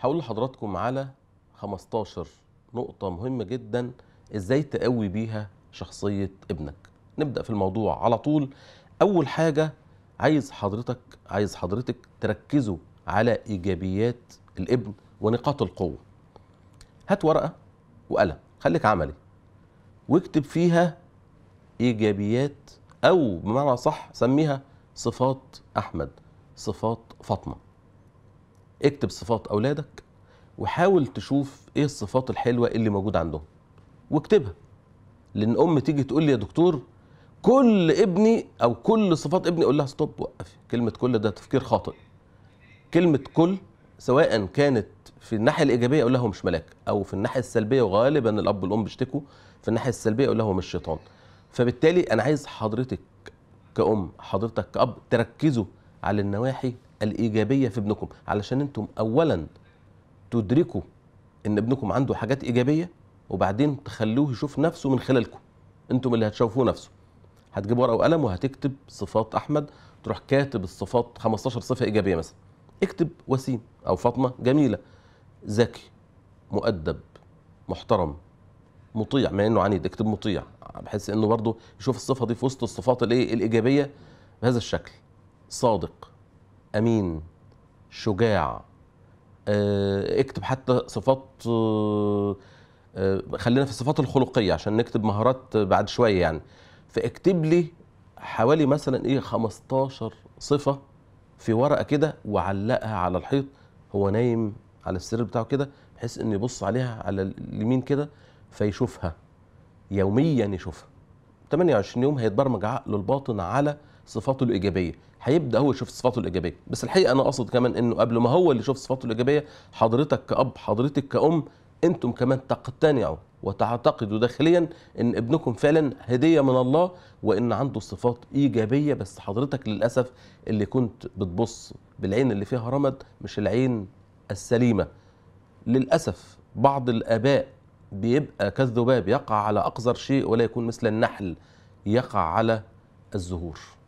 هقول لحضراتكم على 15 نقطة مهمة جدا ازاي تقوي بيها شخصية ابنك نبدأ في الموضوع على طول أول حاجة عايز حضرتك عايز حضرتك تركزوا على إيجابيات الابن ونقاط القوة هات ورقة وقلم خليك عملي واكتب فيها إيجابيات أو بمعنى صح سميها صفات أحمد صفات فاطمة اكتب صفات اولادك وحاول تشوف ايه الصفات الحلوه اللي موجوده عندهم واكتبها لان ام تيجي تقول لي يا دكتور كل ابني او كل صفات ابني اقول لها ستوب وقفي كلمه كل ده تفكير خاطئ كلمه كل سواء كانت في الناحيه الايجابيه اقول لها هو مش ملاك او في الناحيه السلبيه وغالبا الاب والام بيشتكوا في الناحيه السلبيه اقول لها هو مش شيطان فبالتالي انا عايز حضرتك كأم حضرتك كأب تركزوا على النواحي الايجابيه في ابنكم علشان انتم اولا تدركوا ان ابنكم عنده حاجات ايجابيه وبعدين تخلوه يشوف نفسه من خلالكم انتم اللي هتشوفوه نفسه هتجيب ورقه وقلم وهتكتب صفات احمد تروح كاتب الصفات 15 صفه ايجابيه مثلا اكتب وسيم او فاطمه جميله ذكي مؤدب محترم مطيع مع انه عنيد اكتب مطيع بحيث انه برضه يشوف الصفه دي في وسط الصفات الايه الايجابيه بهذا الشكل صادق امين شجاع آه، اكتب حتى صفات آه، آه، خلينا في الصفات الخلقيه عشان نكتب مهارات بعد شويه يعني فاكتب لي حوالي مثلا ايه 15 صفه في ورقه كده وعلقها على الحيط هو نايم على السرير بتاعه كده بحيث انه يبص عليها على اليمين كده فيشوفها يوميا يشوفها 28 يوم هيتبرمج عقله الباطن على صفاته الايجابيه هيبدا هو يشوف صفاته الايجابيه بس الحقيقه انا اقصد كمان انه قبل ما هو اللي يشوف صفاته الايجابيه حضرتك كاب حضرتك كأم انتم كمان تقتنعوا وتعتقدوا داخليا ان ابنكم فعلا هديه من الله وان عنده صفات ايجابيه بس حضرتك للاسف اللي كنت بتبص بالعين اللي فيها رمد مش العين السليمه للاسف بعض الاباء بيبقى كالذباب يقع على أقذر شيء ولا يكون مثل النحل يقع على الزهور